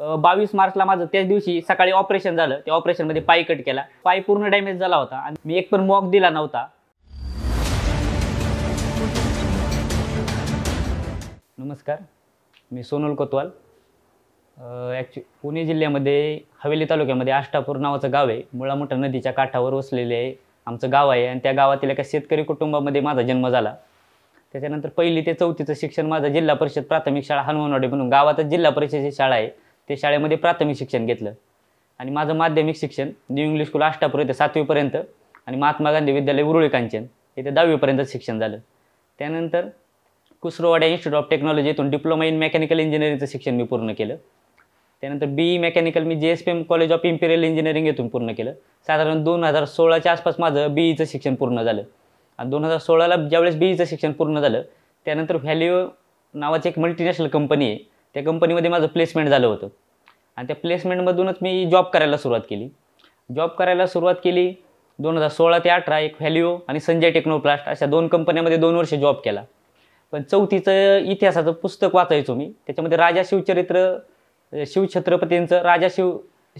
बावीस मार्चला माझं त्याच दिवशी सकाळी ऑपरेशन झालं त्या ऑपरेशनमध्ये पाय कट केला पाय पूर्ण डॅमेज झाला होता आणि मी एक पण मॉक दिला नव्हता नमस्कार मी सोनल कोतवाल ॲक्च्युली पुणे जिल्ह्यामध्ये हवेली तालुक्यामध्ये आष्टापूर नावाचं गाव आहे मुळामुठा नदीच्या काठावर वसलेले आहे आमचं गाव आहे आणि त्या गावातील एका शेतकरी कुटुंबामध्ये माझा जन्म झाला त्याच्यानंतर पहिली ते चौथीचं शिक्षण माझं जिल्हा परिषद प्राथमिक शाळा हनुमानवाडी म्हणून गावातच जिल्हा परिषदेची शाळा आहे ते शाळेमध्ये प्राथमिक शिक्षण घेतलं आणि माझं माध्यमिक शिक्षण न्यू इंग्लिश स्कूल आष्टापूर येथे सातवीपर्यंत आणि महात्मा गांधी विद्यालय उरुळी कांचन येथे दहावीपर्यंत शिक्षण झालं त्यानंतर कुसरोवाड्या institute of technology diploma in mechanical इंजिनिअरिंगचं शिक्षण मी पूर्ण केलं त्यानंतर बी ई मेकॅनिकल मी J S P M college of imperial engineering येथून पूर्ण केलं साधारण दोन हजार सोळाच्या आसपास माझं बी ईचं e शिक्षण पूर्ण झालं आणि दोन हजार सोळाला ज्यावेळेस बी ईचं e शिक्षण पूर्ण झालं त्यानंतर व्हॅल्यू नावाची एक मल्टीनॅशनल कंपनी आहे त्या कंपनीमध्ये माझं प्लेसमेंट झालं होतं आणि त्या प्लेसमेंटमधूनच मी जॉब करायला सुरुवात केली जॉब करायला सुरुवात केली दोन हजार सोळा ते अठरा एक व्हॅल्यू आणि संजय टेक्नोप्लास्ट अशा दोन कंपन्यामध्ये दोन वर्ष जॉब केला पण चौथीचं इतिहासाचं पुस्तक वाचायचो मी त्याच्यामध्ये राजा शिवचरित्र शिवछत्रपतींचं राजा शिव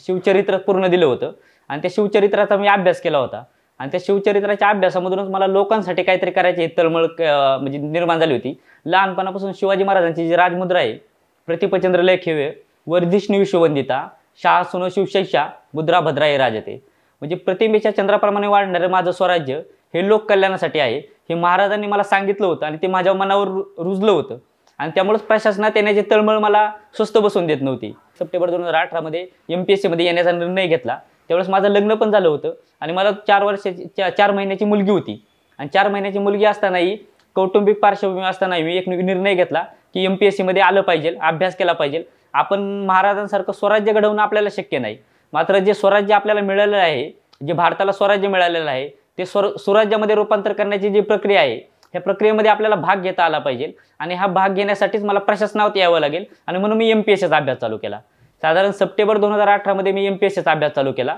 शिवचरित्र पूर्ण दिलं होतं आणि त्या शिवचरित्राचा मी अभ्यास केला होता आणि त्या शिवचरित्राच्या अभ्यासामधूनच मला लोकांसाठी काहीतरी करायची तळमळ म्हणजे निर्माण झाली होती लहानपणापासून शिवाजी महाराजांची जी राजमुद्रा आहे प्रतिपचंद्र लेखेवे वर्धिष्णू विश्ववंदिता शाह सुनो शिवशैषा मुद्रा भद्रा हे राजते म्हणजे प्रतिमेच्या चंद्राप्रमाणे वाढणारं माझं स्वराज्य हे लोककल्याणासाठी आहे हे महाराजांनी मला सांगितलं होतं आणि ते माझ्या मनावर रुजलं होतं आणि त्यामुळेच प्रशासनात येण्याची तळमळ मला स्वस्त बसवून देत नव्हती सप्टेंबर दोन हजार अठरामध्ये एम पी एस सीमध्ये येण्याचा निर्णय घेतला त्यावेळेस माझं लग्न पण झालं होतं आणि मला चार वर्षाची चा, चार महिन्याची मुलगी होती आणि चार महिन्याची मुलगी असतानाही कौटुंबिक पार्श्वभूमी असतानाही मी एक निर्णय घेतला की एम पी एस सीमध्ये आलं पाहिजे अभ्यास केला पाहिजे आपण महाराजांसारखं स्वराज्य घडवणं आपल्याला शक्य नाही मात्र जे स्वराज्य आपल्याला मिळालेलं आहे जे भारताला स्वराज्य मिळालेलं आहे ते स्वर स्वराज्यामध्ये रूपांतर करण्याची जी प्रक्रिया आहे ह्या प्रक्रियेमध्ये आपल्याला भाग घेता आला पाहिजे आणि हा भाग घेण्यासाठीच मला प्रशासनावर यावं लागेल आणि म्हणून मी एम पी एस सीचा अभ्यास चालू केला साधारण सप्टेंबर दोन हजार अठरामध्ये मी एम पी एस सीचा अभ्यास चालू केला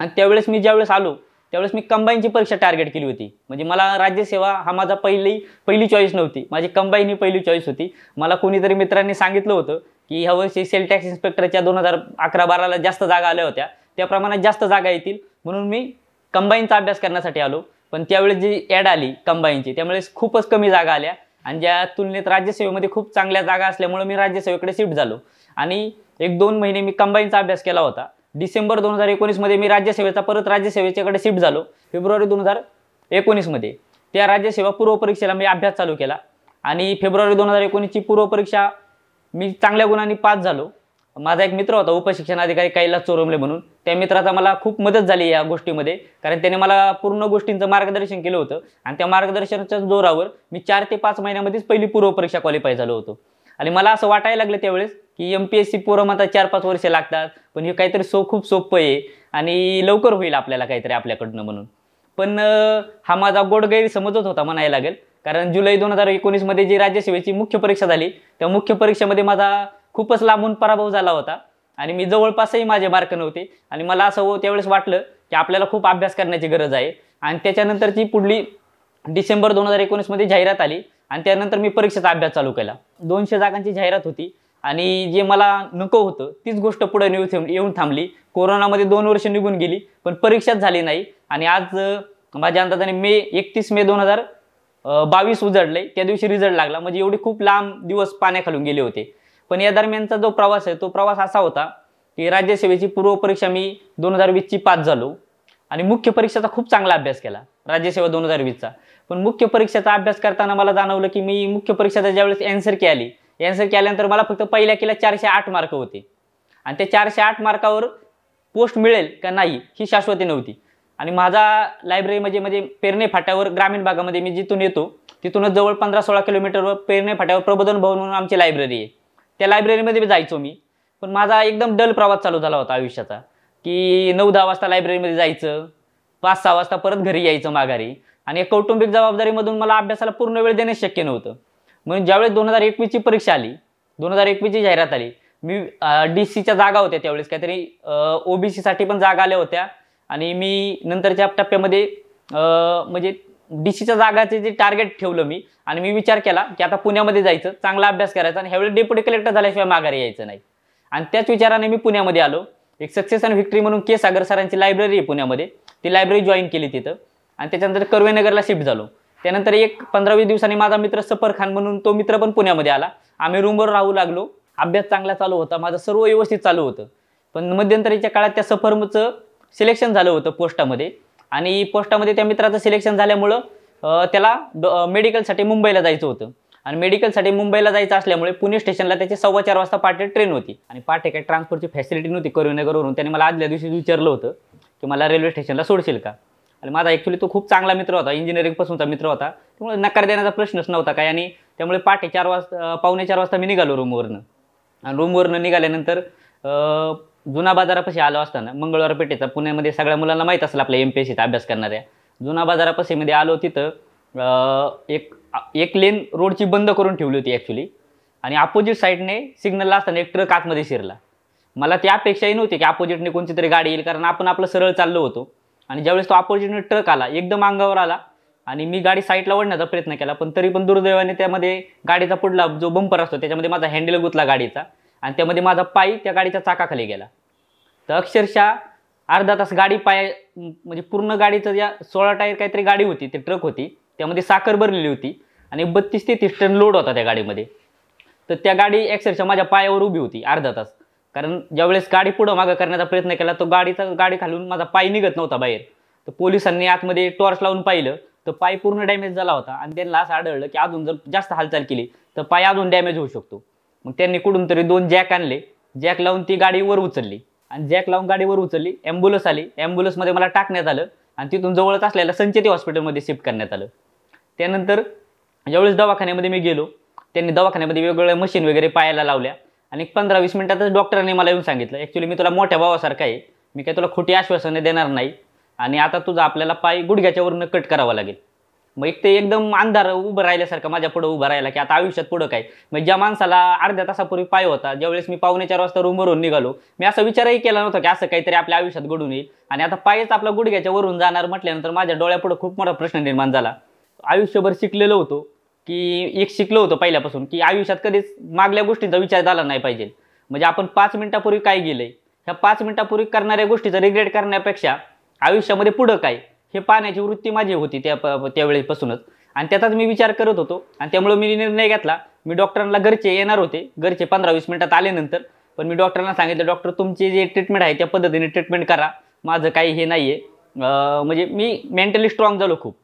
आणि त्यावेळेस मी ज्यावेळेस आलो त्यावेळेस मी कंबाईनची परीक्षा टार्गेट केली होती म्हणजे मला राज्यसेवा हा माझा पहिली पहिली चॉईस नव्हती माझी कंबाईन ही पहिली चॉईस होती मला कोणीतरी मित्रांनी सांगितलं होतं की ह्या वर्षी सेल टॅक्स इन्स्पेक्टरच्या दोन हजार अकरा बाराला जास्त जागा आल्या होत्या त्या प्रमाणात जास्त जागा येतील म्हणून मी कंबाईनचा अभ्यास करण्यासाठी आलो पण त्यावेळेस जी ॲड आली कंबाईनची त्यावेळेस खूपच कमी जागा आल्या आणि ज्या तुलनेत राज्यसेवेमध्ये खूप चांगल्या जागा असल्यामुळे मी राज्यसेवेकडे शिफ्ट झालो आणि एक दोन महिने मी कंबाईनचा अभ्यास केला होता डिसेंबर दोन हजार एकोणीसमध्ये मी राज्यसेवेचा परत राज्यसेवेच्याकडे शिफ्ट झालो फेब्रुवारी दोन हजार एकोणीसमध्ये त्या राज्यसेवा पूर्वपरीक्षेला मी अभ्यास चालू केला आणि फेब्रुवारी दोन हजार एकोणीसची पूर्वपरीक्षा मी चांगल्या गुणांनी पास झालो माझा एक मित्र होता उपशिक्षण अधिकारी कैलास चोरमले म्हणून त्या मित्राचा मला खूप मदत झाली या गोष्टीमध्ये कारण त्याने मला पूर्ण गोष्टींचं मार्गदर्शन केलं होतं आणि त्या मार्गदर्शनाच्या जोरावर मी चार ते पाच महिन्यामध्येच पहिली पूर्वपरीक्षा क्वालिफाय झालो होतो आणि मला असं वाटायला लागलं त्यावेळेस की एम पी एस सी पोरं म्हणतात चार पाच वर्ष लागतात पण हे काहीतरी सो खूप सोपं आहे आणि लवकर होईल आपल्याला काहीतरी आपल्याकडनं म्हणून पण हा माझा गोड गैरसमजच होता म्हणायला लागेल कारण जुलै दोन हजार एकोणीसमध्ये जी राज्यसेवेची मुख्य परीक्षा झाली त्या मुख्य परीक्षेमध्ये माझा खूपच लांबून पराभव झाला होता आणि मी जवळपासही माझे मार्क नव्हते आणि मला असं हो, त्यावेळेस वाटलं की आपल्याला खूप अभ्यास करण्याची गरज आहे आणि त्याच्यानंतरची पुढली डिसेंबर दोन हजार एकोणीसमध्ये जाहिरात आली आणि त्यानंतर मी परीक्षेचा अभ्यास चालू केला दोनशे जागांची जाहिरात होती आणि जे मला नको होतं तीच गोष्ट पुढे नेऊ येऊन थांबली कोरोनामध्ये दोन वर्ष निघून गेली पण परीक्षाच झाली नाही आणि आज माझ्या अंदाजाने मे एकतीस मे दोन हजार बावीस उजडले त्या दिवशी रिझल्ट लागला म्हणजे एवढे खूप लांब दिवस पाण्याखालून गेले होते पण या दरम्यानचा जो प्रवास आहे तो प्रवास असा होता की राज्यसेवेची पूर्वपरीक्षा मी दोन हजार वीसची पास झालो आणि मुख्य परीक्षेचा खूप चांगला अभ्यास केला राज्यसेवा दोन हजार वीसचा पण मुख्य परीक्षेचा अभ्यास करताना मला जाणवलं की मी मुख्य परीक्षेचा ज्यावेळेस अँसर की आली ॲन्सर केल्यानंतर मला फक्त पहिल्या केला चारशे आठ मार्क होते आणि त्या चारशे आठ मार्कावर पोस्ट मिळेल का नाही ही शाश्वती नव्हती आणि माझा लायब्ररी म्हणजे पेरणे फाट्यावर ग्रामीण भागामध्ये मी जिथून येतो तिथूनच जवळ पंधरा सोळा किलोमीटरवर पेरणे फाट्यावर प्रबोधन भवन म्हणून आमची लायब्ररी आहे त्या लायब्ररीमध्ये जायचो मी पण माझा एकदम डल प्रवास चालू झाला होता आयुष्याचा की नऊ दहा वाजता लायब्ररीमध्ये जायचं पाच सहा वाजता परत घरी यायचं माघारी आणि कौटुंबिक जबाबदारीमधून मला अभ्यासाला पूर्ण वेळ देणे शक्य नव्हतं म्हणून ज्यावेळेस दोन हजार एकवीसची परीक्षा आली दोन हजार एकवीसची जाहिरात आली मी डी सीच्या जागा होत्या त्यावेळेस काहीतरी ओबीसीसाठी पण जागा आल्या होत्या आणि मी नंतरच्या टप्प्यामध्ये म्हणजे डी सीच्या जागाचे जे टार्गेट ठेवलं मी आणि मी विचार केला की आता पुण्यामध्ये जायचं चांगला अभ्यास करायचा आणि ह्यावेळेस डेप्युटी कलेक्टर झाल्याशिवाय माघारी यायचं नाही आणि त्याच विचाराने मी पुण्यामध्ये आलो एक सक्सेस अँड व्हिक्टरी म्हणून के सागर सरांची लायब्ररी आहे पुण्यामध्ये ती लायब्ररी जॉईन केली तिथं आणि त्याच्यानंतर कर्वेनगरला शिफ्ट झालो त्यानंतर एक पंधरा वीस दिवसांनी माझा मित्र सफर खान म्हणून तो मित्र पण पुण्यामध्ये आला आम्ही रूमवर राहू लागलो अभ्यास चांगला चालू होता माझं सर्व व्यवस्थित चालू होतं पण मध्यंतरीच्या काळात त्या सफरचं सिलेक्शन झालं होतं पोस्टामध्ये आणि पोस्टामध्ये त्या मित्राचं सिलेक्शन झाल्यामुळं त्याला मेडिकलसाठी मुंबईला जायचं होतं आणि मेडिकलसाठी मुंबईला जायचं असल्यामुळे पुणे स्टेशनला त्याची सव्वा चार वाजता पाठे ट्रेन होती आणि पाठे काही ट्रान्सपोर्टची फॅसिलिटी नव्हती करीमनगरवरून त्याने मला आदल्या दिवशी विचारलं होतं की मला रेल्वे स्टेशनला सोडशील का आणि माझा ॲक्च्युली तो खूप चांगला मित्र होता इंजिनिअरिंगपासूनचा मित्र होता त्यामुळे नकार देण्याचा प्रश्नच नव्हता काय आणि त्यामुळे पहाटे चार वाजता पावणे चार वाजता मी निघालो रूमवरनं आणि रूमवरनं निघाल्यानंतर जुना बाजारापाशी आलो असताना मंगळवार पेठेचा पुण्यामध्ये सगळ्या मुलांना माहीत असेल आपल्या एम पी एस अभ्यास करणाऱ्या जुना बाजारापाशीमध्ये आलो तिथं एक एक लेन रोडची बंद करून ठेवली होती ॲक्च्युली आणि अपोजिट साईडने सिग्नलला असताना एक ट्रक आतमध्ये शिरला मला ती अपेक्षाही नव्हती की अपोजिटने कोणती तरी गाडी येईल कारण आपण आपलं सरळ चाललो होतो आणि ज्यावेळेस तो ऑपॉर्च्युनिटी ट्रक आला एकदम अंगावर आला आणि मी गाडी साईडला ओढण्याचा प्रयत्न केला पण तरी पण दुर्दैवाने त्यामध्ये गाडीचा पुढला जो बंपर असतो त्याच्यामध्ये माझा हँडल गुतला गाडीचा आणि त्यामध्ये माझा पाय त्या गाडीच्या चाकाखाली गेला तर अक्षरशः अर्धा तास गाडी पाय म्हणजे पूर्ण गाडीचं ज्या सोळा टायर काहीतरी गाडी होती ती ट्रक होती त्यामध्ये साखर भरलेली होती आणि बत्तीस ते तीस टन लोड होता त्या गाडीमध्ये तर त्या गाडी अक्षरशः माझ्या पायावर उभी होती अर्धा तास कारण ज्यावेळेस गाडी पुढं मागं करण्याचा प्रयत्न केला तो गाडीचा गाडी खालून माझा पाय निघत नव्हता बाहेर तर पोलिसांनी आतमध्ये टॉर्च लावून पाहिलं तर पाय पूर्ण डॅमेज झाला होता आणि त्यांना असं आढळलं की अजून जर जास्त हालचाल केली तर पाय अजून डॅमेज होऊ शकतो मग त्यांनी कुठून तरी दोन जॅक आणले जॅक लावून ती गाडी वर उचलली आणि जॅक लावून गाडी वर उचलली ॲम्ब्युलन्स आली ॲम्ब्युलन्समध्ये मला टाकण्यात आलं आणि तिथून जवळच असलेल्या संचेती हॉस्पिटलमध्ये शिफ्ट करण्यात आलं त्यानंतर ज्यावेळेस दवाखान्यामध्ये मी गेलो त्यांनी दवाखान्यामध्ये वेगवेगळ्या मशीन वगैरे पायाला लावल्या आणि पंधरा वीस मिनिटातच डॉक्टरांनी मला येऊन सांगितलं ॲक्च्युली मी तुला मोठ्या भावासारखं आहे मी काय तुला खोटी आश्वासनं देणार नाही आणि आता तुझा आपल्याला पाय गुडघ्याच्यावरून कट करावा लागेल मग एक ते एकदम अंधार उभं राहिल्यासारखं माझ्या पुढं उभं राहिला की आता आयुष्यात पुढं काय मग ज्या माणसाला अर्ध्या तासापूर्वी पाय होता ज्यावेळेस मी पावणे चार वाजता रूमवरून निघालो मी असा विचारही केला नव्हता की असं काहीतरी आपल्या आयुष्यात घडून येईल आणि आता पायच आपला गुडघ्याच्यावरून जाणार म्हटल्यानंतर माझ्या डोळ्यापुढं खूप मोठा प्रश्न निर्माण झाला आयुष्यभर शिकलेलो होतो की एक शिकलो होतो पहिल्यापासून की आयुष्यात कधीच मागल्या गोष्टींचा विचार झाला नाही पाहिजे म्हणजे आपण पाच मिनिटापूर्वी काय गेलं आहे ह्या पाच मिनिटापूर्वी करणाऱ्या गोष्टीचा रिग्रेट करण्यापेक्षा आयुष्यामध्ये पुढं काय हे पाहण्याची वृत्ती माझी होती त्या त्यावेळेपासूनच आणि त्याचाच मी विचार करत होतो आणि त्यामुळे मी निर्णय घेतला मी डॉक्टरांना घरचे येणार होते घरचे पंधरा वीस मिनटात आल्यानंतर पण मी डॉक्टरांना सांगितलं डॉक्टर तुमचे जे ट्रीटमेंट आहे त्या पद्धतीने ट्रीटमेंट करा माझं काही हे नाही आहे म्हणजे मी मेंटली स्ट्रॉंग झालो खूप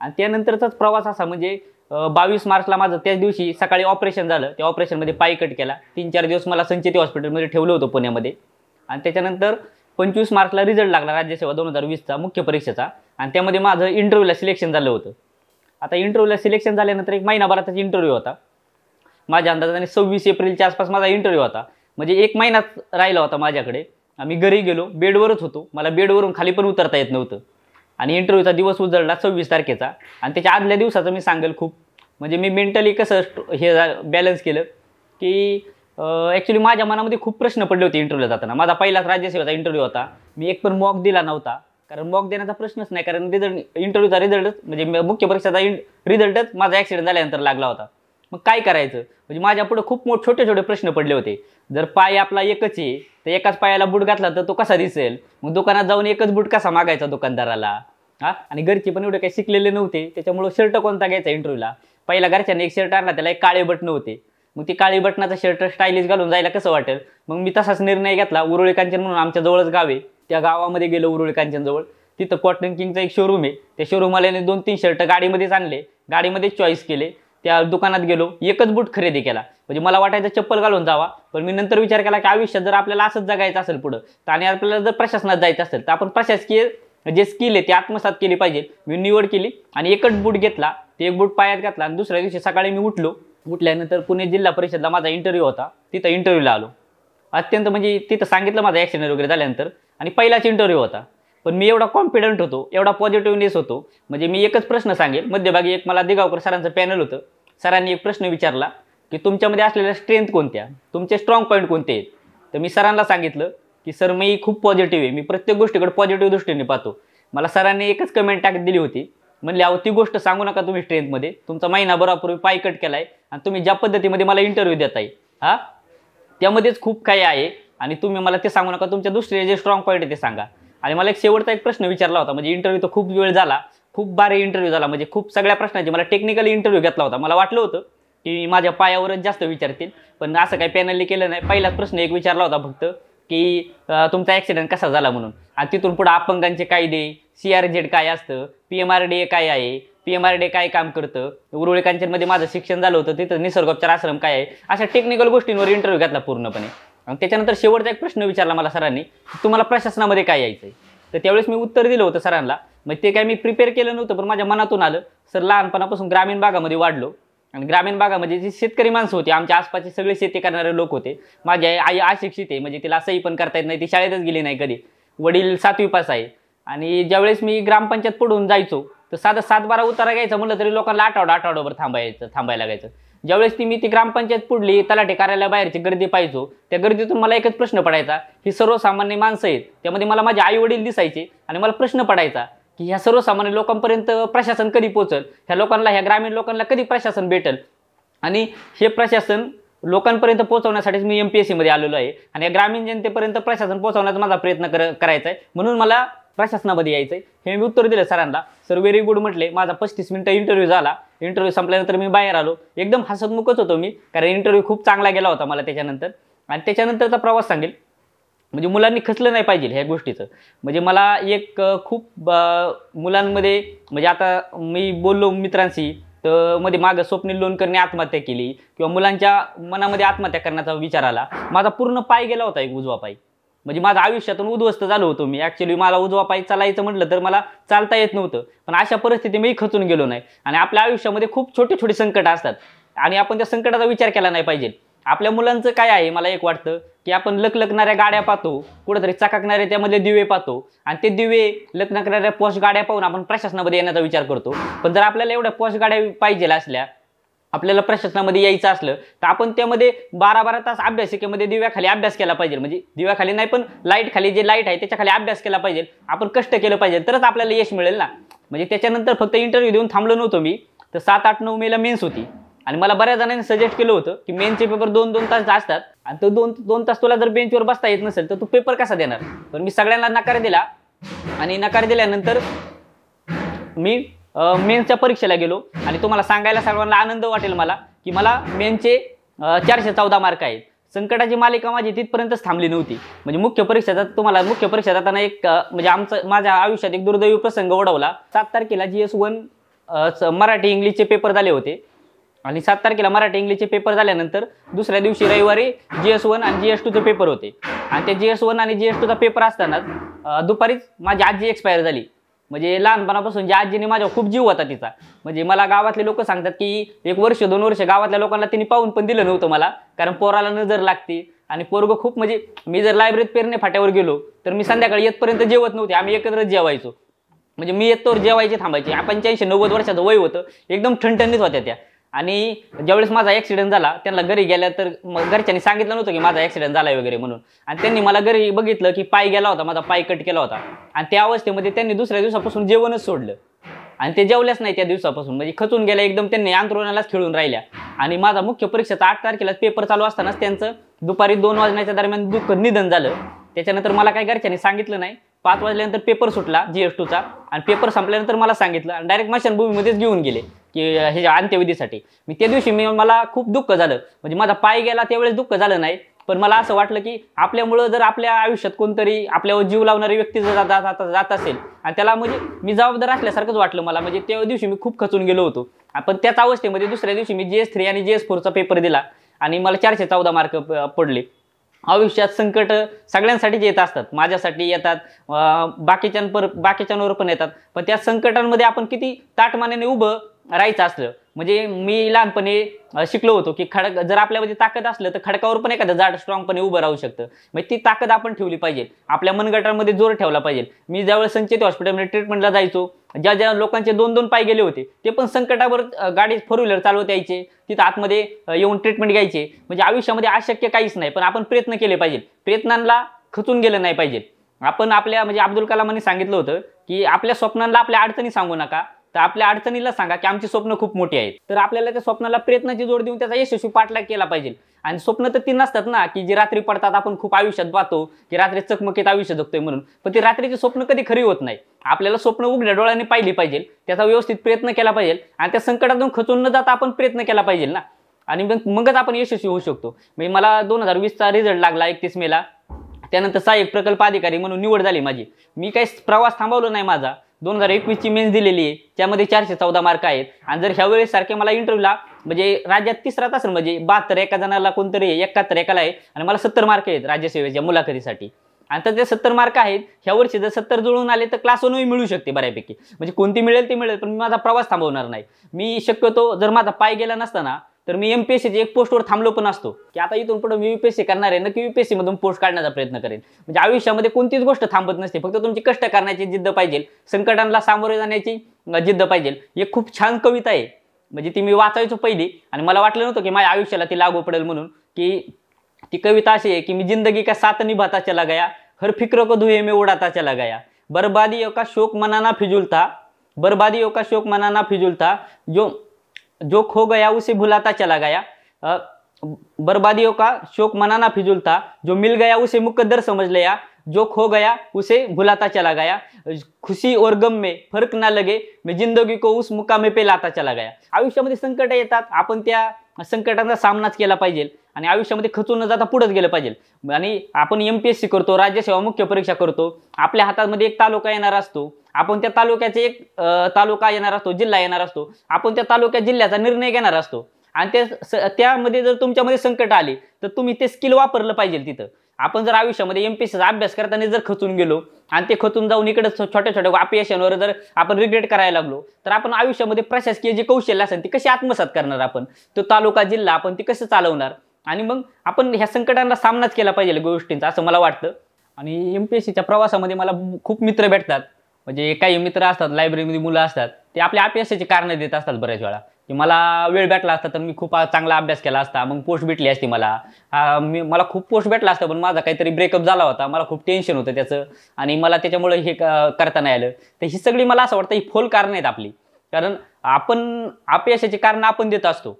आणि त्यानंतरचाच प्रवास असा म्हणजे बावीस मार्चला माझं त्याच दिवशी सकाळी ऑपरेशन झालं त्या ऑपरेशनमध्ये पाय कट केला तीन चार दिवस मला संचेती हॉस्पिटलमध्ये ठेवलं होतं पुण्यामध्ये आणि त्याच्यानंतर पंचवीस मार्चला रिझल्ट लागला राज्यसेवा दोन हजार वीसचा मुख्य परीक्षेचा आणि त्यामध्ये माझं इंटरव्ह्यूला सिलेक्शन झालं होतं आता इंटरव्ह्यूला सिलेक्शन झाल्यानंतर एक महिनाभराचा इंटरव्ह्यू होता माझ्या अंदाजाने सव्वीस एप्रिलच्या आसपास माझा इंटरव्ह्यू होता म्हणजे एक महिनाच राहिला होता माझ्याकडे आम्ही घरी गेलो बेडवरच होतो मला बेडवरून खाली पण उतरता येत नव्हतं आणि इंटरव्ह्यूचा दिवस उजळला सव्वीस तारखेचा आणि त्याच्या आदल्या दिवसाचं मी सांगेल खूप म्हणजे मी मेंटली कसं हे बॅलन्स केलं की ॲक्च्युली माझ्या मनामध्ये खूप प्रश्न पडले होते इंटरव्ह्यूला जाताना माझा पहिलाच राज्यसेवेचा इंटरव्ह्यू होता मी एक पण मॉक दिला नव्हता कारण मॉक देण्याचा प्रश्नच नाही कारण रिझल्ट इंटरव्ह्यूचा रिझल्टच म्हणजे मुख्य परीक्षेचा रिझल्टच माझा ॲक्सिडेंट झाल्यानंतर लागला होता मग काय करायचं म्हणजे माझ्यापुढे खूप मोठ छोटे छोटे प्रश्न पडले होते जर पाय आपला एकच आहे तर एकाच पायाला बूट घातला तर तो कसा दिसेल मग दुकानात जाऊन एकच बूट कसा मागायचा दुकानदाराला हा आणि घरचे पण एवढे काही शिकलेले नव्हते त्याच्यामुळं शर्ट कोणता घ्यायचा इंटरव्ह्यूला पहिला घरच्याने एक शर्ट आणला त्याला एक काळे बटन होते मग ती काळी बटनाचा शर्ट स्टायलिश घालून जायला कसं वाटेल मग मी तसाच निर्णय घेतला उरुळे म्हणून आमच्या जवळच गाव आहे त्या गावामध्ये गेलो उरुळे जवळ तिथं कॉटन किंगचा एक शोरूम आहे त्या शोरूमवाल्याने दोन तीन शर्ट गाडीमध्येच आणले गाडीमध्येच चॉईस केले त्या दुकानात गेलो एकच बूट खरेदी केला म्हणजे मला वाटायचं चप्पल घालून जावा पण मी नंतर विचार केला की आयुष्यात जर आपल्याला असंच जगायचं असेल पुढं तर आणि आपल्याला जर प्रशासनात जायचं असेल तर आपण प्रशासकीय जे स्किल आहे ते आत्मसात केली पाहिजे मी निवड केली आणि एकच बूट घेतला ते एक बूट पायात घातला आणि दुसऱ्या दिवशी सकाळी मी उठलो उठल्यानंतर पुणे जिल्हा परिषदला माझा इंटरव्ह्यू होता तिथं इंटरव्ह्यूला आलो अत्यंत म्हणजे तिथं सांगितलं माझा ॲक्सिडेंट वगैरे झाल्यानंतर आणि पहिलाच इंटरव्ह्यू होता पण मी एवढा कॉन्फिडंट होतो एवढा पॉझिटिव्हनेस होतो म्हणजे मी एकच प्रश्न सांगेल मध्यभागी एक मला दिगावकर सरांचं पॅनल होतं सरांनी एक प्रश्न विचारला की तुमच्यामध्ये असलेल्या स्ट्रेंथ कोणत्या तुमचे स्ट्रॉंग पॉईंट कोणते आहेत तर मी सरांना सांगितलं की सर मी खूप पॉझिटिव्ह आहे मी प्रत्येक गोष्टीकडे पॉझिटिव्ह दृष्टीने पाहतो मला सरांनी एकच कमेंट टाक दिली होती म्हणले अहो ती गोष्ट सांगू नका तुम्ही स्ट्रेंथमध्ये तुमचा महिनाभरापूर्वी पाय कट केला आहे आणि तुम्ही ज्या पद्धतीमध्ये मला इंटरव्ह्यू देताय हां त्यामध्येच खूप काही आहे आणि तुम्ही मला ते सांगू नका तुमच्या दुसरे जे स्ट्रॉंग पॉईंट आहे ते सांगा आणि मला एक शेवटचा एक प्रश्न विचारला होता म्हणजे इंटरव्ह्यू तर खूप वेळ झाला खूप बारे इंटरव्ह्यू झाला म्हणजे खूप सगळ्या प्रश्नांची मला टेक्निकली इंटरव्ह्यू घेतला होता मला वाटलं होतं की माझ्या पायावरच जास्त विचारतील पण असं काही पॅनलने केलं नाही पहिलाच प्रश्न एक विचारला होता फक्त की तुमचा ॲक्सिडेंट कसा झाला म्हणून आणि तिथून पुढे अपंगांचे कायदे सी आर झेड काय असतं P M R D A काय आहे पी एम आर डी काय काम करतं उरुळे कांचनमध्ये माझं शिक्षण झालं होतं तिथं निसर्गोपचार आश्रम काय आहे अशा टेक्निकल गोष्टींवर इंटरव्ह्यू घेतला पूर्णपणे आणि त्याच्यानंतर शेवटचा एक प्रश्न विचारला मला सरांनी तुम्हाला प्रशासनामध्ये काय यायचं आहे तर त्यावेळेस मी उत्तर दिलं होतं सरांना मग ते काय मी प्रिपेअर केलं नव्हतं पण माझ्या मनातून आलं सर लहानपणापासून ग्रामीण भागामध्ये वाढलो आणि ग्रामीण भागामध्ये जी शेतकरी माणसं होती आमच्या आसपासचे सगळे शेती करणारे लोक होते माझी आई अशिक्षित आहे म्हणजे तिला असंही पण करता येत नाही ती शाळेतच गेली नाही कधी वडील सातवी पास आहे आणि ज्यावेळेस मी ग्रामपंचायत पडून जायचो तर साधा सात बारा उतारा घ्यायचा म्हटलं तरी लोकांना आठवडा आठवडाभर थांबायचं थांबायला लागायचं ज्यावेळेस ती मी ती ग्रामपंचायत पुढली तलाठी बाहेरची गर्दी पाहिजो त्या गर्दीतून मला एकच प्रश्न पडायचा ही सर्वसामान्य माणसं आहेत त्यामध्ये मला माझे आई वडील दिसायचे आणि मला प्रश्न पडायचा की ह्या सर्वसामान्य लोकांपर्यंत प्रशासन कधी पोचल ह्या लोकांना ह्या ग्रामीण लोकांना कधी प्रशासन भेटेल आणि हे प्रशासन लोकांपर्यंत पोहोचवण्यासाठीच मी एम पी एस सीमध्ये आलेलो आहे आणि या ग्रामीण जनतेपर्यंत प्रशासन पोहोचवण्याचा माझा प्रयत्न कर करायचा आहे म्हणून मला प्रशासनामध्ये यायचं आहे हे मी उत्तर दिलं सरांना सर व्हेरी गुड म्हटले माझा पस्तीस मिनटं इंटरव्ह्यू झाला इंटरव्ह्यू संपल्यानंतर मी बाहेर आलो एकदम हसतमुखच होतो मी कारण इंटरव्ह्यू खूप चांगला गेला होता मला त्याच्यानंतर आणि त्याच्यानंतरचा प्रवास सांगेल म्हणजे मुलांनी खचलं नाही पाहिजे ह्या गोष्टीचं म्हणजे मला एक खूप मुलांमध्ये म्हणजे आता मी बोललो मित्रांशी तर मध्ये मागं लोन लोणकरने आत्महत्या केली किंवा मुलांच्या मनामध्ये आत्महत्या करण्याचा विचार आला माझा पूर्ण पाय गेला होता एक उजवा पाय म्हणजे माझं आयुष्यातून उद्ध्वस्त झालो होतो मी ॲक्च्युली मला उजवा पाय चालायचं म्हटलं तर मला चालता येत नव्हतं पण अशा परिस्थिती मी खचून गेलो नाही आणि आपल्या आयुष्यामध्ये खूप छोटे छोटे संकट असतात आणि आपण त्या संकटाचा विचार केला नाही पाहिजे आपल्या मुलांचं काय आहे मला एक वाटतं की आपण लकलकणाऱ्या गाड्या पाहतो कुठेतरी चकाकणारे त्यामध्ये दिवे पाहतो आणि ते दिवे लकलकणाऱ्या पॉश गाड्या पाहून आपण प्रशासनामध्ये येण्याचा विचार करतो पण जर आपल्याला एवढ्या पॉश गाड्या पाहिजे असल्या आपल्याला प्रशासनामध्ये यायचं असलं तर आपण त्यामध्ये बारा बारा तास अभ्यासिकेमध्ये दिव्याखाली अभ्यास केला पाहिजे म्हणजे दिव्याखाली नाही पण लाईट खाली जे लाईट आहे त्याच्याखाली अभ्यास केला पाहिजे आपण कष्ट केलं पाहिजे तरच आपल्याला यश मिळेल ना म्हणजे त्याच्यानंतर फक्त इंटरव्ह्यू देऊन थांबलो नव्हतो मी तर सात आठ नऊ मेला मेन्स होती आणि मला बऱ्याच जणांनी सजेस्ट केलं होतं की मेनचे पेपर दोन दोन तास असतात आणि तो दोन दोन तास तुला जर बेंचवर बसता येत नसेल तर तू पेपर कसा देणार पण मी सगळ्यांना नकार दिला आणि नकार दिल्यानंतर मी मेन्सच्या परीक्षेला गेलो आणि तुम्हाला सांगायला सर्वांना आनंद वाटेल मला की मला मेनचे चारशे चौदा मार्क आहेत संकटाची मालिका माझी तिथपर्यंतच थांबली नव्हती म्हणजे मुख्य परीक्षा जात तुम्हाला मुख्य परीक्षा जाताना एक म्हणजे आमचं माझ्या आयुष्यात एक दुर्दैवी प्रसंग ओढवला सात तारखेला जी एस वन मराठी इंग्लिशचे पेपर झाले होते आणि सात तारखेला मराठी इंग्लिशचे पेपर झाल्यानंतर दुसऱ्या दिवशी रविवारी जी एस वन आणि जी एस टूचे पेपर होते आणि ते जी एस वन आणि जी एस टूचा पेपर असतानाच दुपारीच माझी आजी एक्सपायर झाली म्हणजे लहानपणापासून जी आजीने माझा खूप जीव होता तिचा म्हणजे मला गावातले लोक सांगतात की एक वर्ष दोन वर्ष गावातल्या लोकांना तिने पाहून पण दिलं नव्हतं मला कारण पोराला नजर लागते आणि पोरग खूप म्हणजे मी जर लायब्ररीत पेरणे फाट्यावर गेलो तर मी संध्याकाळी येतपर्यंत जेवत नव्हते आम्ही एकत्रच जेवायचो म्हणजे मी येतोवर जेवायचे थांबायची पंच्याऐंशी नव्वद वर्षाचं वय होतं एकदम ठणठणीत होत्या त्या आणि ज्यावेळेस माझा ॲक्सिडेंट झाला त्यांना घरी गेल्या तर मग घरच्यांनी सांगितलं नव्हतं की माझा ॲक्सिडेंट झालाय वगैरे म्हणून आणि त्यांनी मला घरी बघितलं की पाय गेला होता माझा पाय कट केला होता आणि त्या अवस्थेमध्ये त्यांनी दुसऱ्या दिवसापासून जेवणच सोडलं आणि ते जेवल्याच नाही त्या दिवसापासून म्हणजे खचून गेल्या एकदम त्यांनी अंतरुणालाच खेळून राहिल्या आणि माझा मुख्य परीक्षेचा आठ तारखेला पेपर चालू असतानाच त्यांचं दुपारी दोन वाजण्याच्या दरम्यान दुःख निधन झालं त्याच्यानंतर मला काही घरच्यांनी सांगितलं नाही पाच वाजल्यानंतर पेपर सुटला जी एस टूचा आणि पेपर संपल्यानंतर मला सांगितलं आणि डायरेक्ट भूमीमध्येच घेऊन गेले की हे अंत्यविधीसाठी मी त्या दिवशी मी मला खूप दुःख झालं म्हणजे माझा पाय गेला त्यावेळेस दुःख झालं नाही पण मला असं वाटलं की आपल्यामुळं जर आपल्या आयुष्यात कोणतरी आपल्यावर जीव लावणारी व्यक्ती जर जात जात असेल आणि त्याला म्हणजे मी जबाबदार असल्यासारखंच वाटलं मला म्हणजे त्या दिवशी मी खूप खचून गेलो होतो पण त्याच अवस्थेमध्ये दुसऱ्या दिवशी मी जी एस थ्री आणि जी एस फोरचा पेपर दिला आणि मला चारशे चौदा मार्क पडले आयुष्यात संकट सगळ्यांसाठीच येत असतात माझ्यासाठी येतात बाकीच्यांपर बाकीच्यांवर पण येतात पण त्या संकटांमध्ये आपण किती ताटमानाने उभं राहायचं असलं म्हणजे मी लहानपणी शिकलो होतो की खडक जर आपल्यामध्ये ताकद असलं तर खडकावर पण एखादं झाड स्ट्रॉंगपणे उभं राहू शकतं मग म्हणजे ती ताकद आपण ठेवली पाहिजे आपल्या मनगटांमध्ये जोर ठेवला पाहिजे मी ज्यावेळेस संचेत हॉस्पिटलमध्ये ट्रीटमेंटला जायचो ज्या ज्या लोकांचे दोन दोन पाय गेले होते ते पण संकटावर गाडी फोर व्हीलर चालवत यायचे तिथं आतमध्ये येऊन ट्रीटमेंट घ्यायचे म्हणजे आयुष्यामध्ये अशक्य काहीच नाही पण आपण प्रयत्न केले पाहिजे प्रयत्नांना खचून गेलं नाही पाहिजे आपण आपल्या म्हणजे अब्दुल कलामांनी सांगितलं होतं की आपल्या स्वप्नांना आपल्या अडचणी सांगू नका तर आपल्या अडचणीला सांगा की आमची स्वप्न खूप मोठी आहेत तर आपल्याला त्या स्वप्नाला प्रयत्नाची जोड देऊन त्याचा यशस्वी पाठलाग केला पाहिजे आणि स्वप्न तर ती नसतात ना की जी रात्री पडतात आपण खूप आयुष्यात पाहतो की रात्री चकमकीत आयुष्य जगतोय म्हणून पण ती रात्रीची स्वप्न कधी खरी होत नाही आपल्याला स्वप्न उघड्या डोळ्याने पाहिली पाहिजे त्याचा व्यवस्थित प्रयत्न केला पाहिजे आणि त्या संकटातून खचून न जाता आपण प्रयत्न केला पाहिजे ना आणि मग मगच आपण यशस्वी होऊ शकतो म्हणजे मला दोन हजार वीसचा रिझल्ट लागला एकतीस मेला त्यानंतर सहाय्यक प्रकल्प अधिकारी म्हणून निवड झाली माझी मी काही प्रवास थांबवलो नाही माझा दोन हजार ची मेन्स दिलेली आहे त्यामध्ये चारशे चौदा मार्क आहेत आणि जर ह्या वेळेस सारखे मला इंटरव्ह्यूला म्हणजे राज्यात तिसरा तास म्हणजे बहात्तर एका जणाला कोणतरी एकाहत्तर एकाला आहे आणि मला सत्तर मार्क आहेत राज्यसेवेच्या मुलाखतीसाठी आणि तर ते सत्तर मार्क आहेत ह्या वर्षी जर सत्तर जुळून आले तर क्लास वनही मिळू शकते बऱ्यापैकी म्हणजे कोणती मिळेल ते मिळेल पण मी माझा प्रवास थांबवणार नाही मी शक्यतो जर माझा पाय गेला नसताना तर मी एम पी एस सीची एक पोस्टवर थांबलो पण असतो की आता इथून पुढे मी यूपीएससी करणार आहे की युपीएससी मधून पोस्ट काढण्याचा प्रयत्न करेन म्हणजे आयुष्यामध्ये कोणतीच गोष्ट थांबत नसते फक्त तुमची कष्ट करण्याची जिद्द पाहिजे संकटांना सामोरे जाण्याची जिद्द पाहिजे एक खूप छान कविता आहे म्हणजे ती मी वाचायचो पहिली आणि मला वाटलं नव्हतं की माझ्या आयुष्याला ती लागू पडेल म्हणून की ती कविता अशी आहे की मी जिंदगी का साथ निभाता चला गया हर फिक्र को धुए में उडाता चला गया बर्बादी का शोक मनाना फिजुलता बर्बादी का शोक मनाना फिजुलता जो जो खो गया उसे भुलाता चला गया बर्बादियों का शोक मनाना फिजुल था जो मिल गया उसे मुकद्दर समझ लिया जो खो गया उसे भुलाता चला गया खुशी और गम में फर्क ना लगे मैं जिंदगी को उस मुकामे पे लाता चला गया आयुष्यामध्ये संकट येतात आपण त्या संकटांचा सामनाच केला पाहिजे आणि आयुष्यामध्ये खचून न जाता पुढेच गेलं पाहिजे आणि आपण एम पी एस सी करतो राज्यसेवा मुख्य परीक्षा करतो आपल्या हातामध्ये एक तालुका येणार असतो आपण त्या तालुक्याचे एक तालुका येणार असतो जिल्हा येणार असतो आपण त्या तालुक्या जिल्ह्याचा निर्णय घेणार असतो आणि ते त्यामध्ये जर तुमच्यामध्ये संकट आले तर तुम्ही ते स्किल वापरलं पाहिजे तिथं आपण जर आयुष्यामध्ये एम पी सीचा अभ्यास करताना जर खचून गेलो आणि ते खचून जाऊन इकडे छोट्या छोट्या अपयशांवर जर आपण रिग्रेट करायला लागलो तर आपण आयुष्यामध्ये प्रशासकीय जे कौशल्य असेल ते कसे आत्मसात करणार आपण तो तालुका जिल्हा आपण ती कसं चालवणार आणि मग आपण ह्या संकटांना सामनाच केला पाहिजे गोष्टींचा असं मला वाटतं आणि एम पी एस सीच्या प्रवासामध्ये मला खूप मित्र भेटतात म्हणजे काही मित्र असतात लायब्ररीमध्ये मुलं असतात ते आपल्या अपयशाची कारणं देत असतात बऱ्याच वेळा की मला वेळ भेटला असता तर मी खूप चांगला अभ्यास केला असता मग पोस्ट भेटली असती मला मी मला खूप पोस्ट भेटला असता पण माझा काहीतरी ब्रेकअप झाला होता मला खूप टेन्शन होतं त्याचं आणि मला त्याच्यामुळे हे करता नाही आलं तर ही सगळी मला असं वाटतं ही फोल कारणं आहेत आपली कारण आपण अपयशाची कारणं आपण देत असतो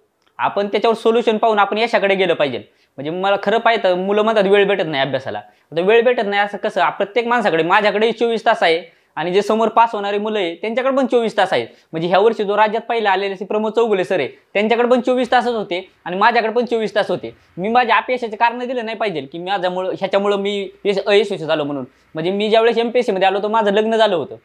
आपण त्याच्यावर सोल्युशन पाहून आपण यशाकडे गेलं पाहिजे म्हणजे मला खरं पाहिजे मुलं म्हणतात वेळ भेटत नाही अभ्यासाला आता वेळ भेटत नाही असं कसं प्रत्येक माणसाकडे माझ्याकडे चोवीस तास आहे आणि जे समोर पास होणारे मुलं आहे त्यांच्याकडे पण चोवीस तास आहेत म्हणजे ह्या वर्षी जो राज्यात पहिला आलेले असे प्रमोद चौगुले सर आहे त्यांच्याकडे पण चोवीस तासच होते आणि माझ्याकडे पण चोवीस तास होते मी माझ्या अपयशाचे कारण दिलं नाही पाहिजे की माझ्यामुळं ह्याच्यामुळं मी अयशस्वी झालो म्हणून म्हणजे मी ज्यावेळेस एम पी एस सीमध्ये आलो तर माझं लग्न झालं होतं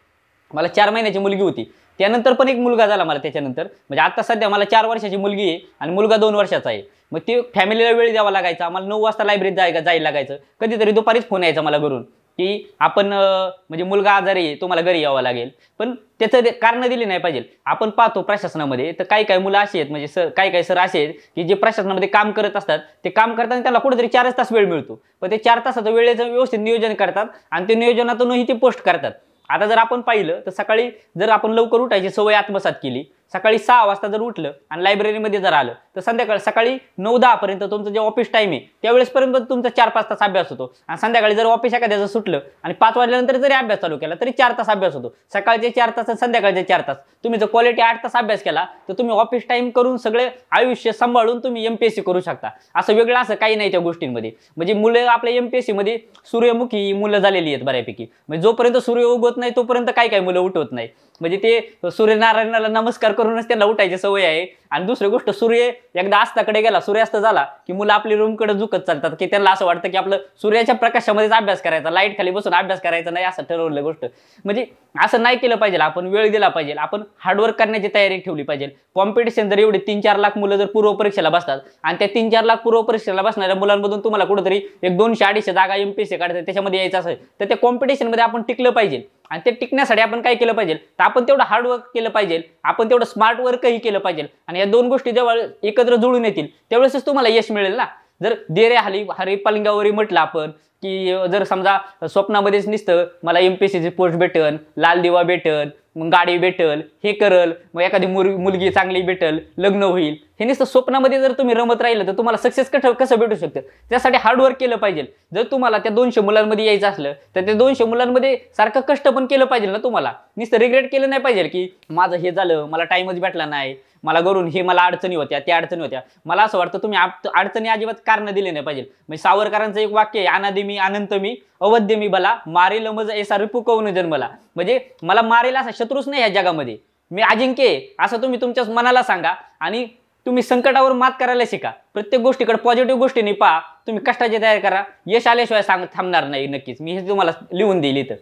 मला चार महिन्याची मुलगी होती त्यानंतर पण एक मुलगा झाला मला त्याच्यानंतर म्हणजे आता सध्या मला चार वर्षाची मुलगी आहे आणि मुलगा दोन वर्षाचा आहे मग ते फॅमिलीला वेळ द्यावा लागायचा मला नऊ वाजता लायब्ररीत जायला जायला लागायचं कधीतरी दुपारीच फोन यायचा मला घरून की आपण म्हणजे मुलगा आजारी आहे तुम्हाला घरी यावं लागेल पण त्याचं कारण दिली नाही पाहिजे आपण पाहतो प्रशासनामध्ये तर काही काही मुलं अशी आहेत म्हणजे सर काही काही सर असे आहेत की जे प्रशासनामध्ये काम करत असतात ते काम करताना त्याला कुठेतरी चारच तास वेळ मिळतो पण ते चार तासाचं वेळेचं व्यवस्थित नियोजन करतात आणि ते नियोजनातूनही ते पोस्ट करतात आता जर आपण पाहिलं तर सकाळी जर आपण लवकर उठायची सवय आत्मसात केली सकाळी सहा वाजता जर उठलं आणि लायब्ररीमध्ये जर आलं तर संध्याकाळ सकाळी नऊ दहापर्यंत तुमचं जे ऑफिस टाईम आहे त्यावेळेसपर्यंत तुमचा चार पाच तास अभ्यास होतो आणि संध्याकाळी जर ऑफिस एखाद्याचं सुटलं आणि पाच वाजल्यानंतर जरी अभ्यास चालू केला तरी चार तास अभ्यास होतो सकाळचे चार तास आणि संध्याकाळचे चार तास तुम्ही जर क्वालिटी आठ तास अभ्यास केला तर तुम्ही ऑफिस टाईम करून सगळे आयुष्य सांभाळून तुम्ही एम करू शकता असं वेगळं असं काही नाही त्या गोष्टींमध्ये म्हणजे मुलं आपल्या एम मध्ये सूर्यमुखी मुलं झालेली आहेत बऱ्यापैकी म्हणजे जोपर्यंत सूर्य उगवत नाही तोपर्यंत काय काय मुलं उठवत नाही म्हणजे ते सूर्यनारायणाला नमस्कार करूनच त्यांना उठायची सवय आहे आणि दुसरी गोष्ट सूर्य एकदा अस्ताकडे गेला सूर्यास्त झाला की मुलं आपली रूमकडे झुकत चालतात की त्यांना असं वाटतं की आपलं सूर्याच्या प्रकाशामध्येच अभ्यास करायचा लाईट खाली बसून अभ्यास करायचा नाही असं ठरवलं गोष्ट म्हणजे असं नाही केलं पाहिजे आपण वेळ दिला पाहिजे आपण हार्डवर्क करण्याची तयारी ठेवली पाहिजे कॉम्पिटिशन जर एवढे तीन चार लाख मुलं जर पूर्व परीक्षेला बसतात आणि त्या तीन चार लाख पूर्व परीक्षेला बसणाऱ्या मुलांमधून तुम्हाला कुठेतरी एक दोनशे अडीचशे जागा एमपीएससी काढतात त्याच्यामध्ये यायचं असेल तर त्या कॉम्पिटिशनमध्ये आपण टिकलं पाहिजे आणि ते टिकण्यासाठी आपण काय केलं पाहिजे तर आपण तेवढं हार्डवर्क केलं पाहिजे आपण तेवढं स्मार्ट वर्कही केलं पाहिजे आणि या दोन गोष्टी जेव्हा एकत्र जुळून येतील त्यावेळेसच तुम्हाला यश मिळेल ना जर देरे हाली हरी पालिंगावरी म्हटलं आपण की जर समजा स्वप्नामध्येच निसतं मला एम पी पोस्ट भेटन लाल दिवा भेटन मग गाडी भेटल हे करल मग एखादी मुलगी चांगली भेटल लग्न होईल हे नुसतं स्वप्नामध्ये जर तुम्ही रमत राहिलं तर तुम्हाला सक्सेस कसं कसं भेटू शकतं त्यासाठी हार्डवर्क केलं पाहिजे जर तुम्हाला त्या दोनशे मुलांमध्ये यायचं असलं तर त्या दोनशे मुलांमध्ये सारखं कष्ट पण केलं पाहिजे ना तुम्हाला नुसतं रिग्रेट केलं नाही पाहिजे की माझं हे झालं मला टाईमच भेटला नाही मला करून हे मला अडचणी होत्या त्या अडचणी होत्या मला असं वाटतं तुम्ही अडचणी अजिबात कारणं दिले नाही पाहिजे म्हणजे सावरकरांचं एक वाक्य आहे अनादिमी मी अनंत मी अवध्य मी बला मारेल मज एसारू पुकवून जन्मला म्हणजे मला मारेल असा शत्रूच नाही या जगामध्ये मी अजिंक्य असं तुम्ही तुमच्या मनाला सांगा आणि तुम्ही संकटावर मात करायला शिका प्रत्येक गोष्टीकडे पॉझिटिव्ह गोष्टीने पहा तुम्ही कष्टाची तयार करा यश आल्याशिवाय सांग थांबणार नाही नक्कीच मी हे तुम्हाला लिहून देईल इथं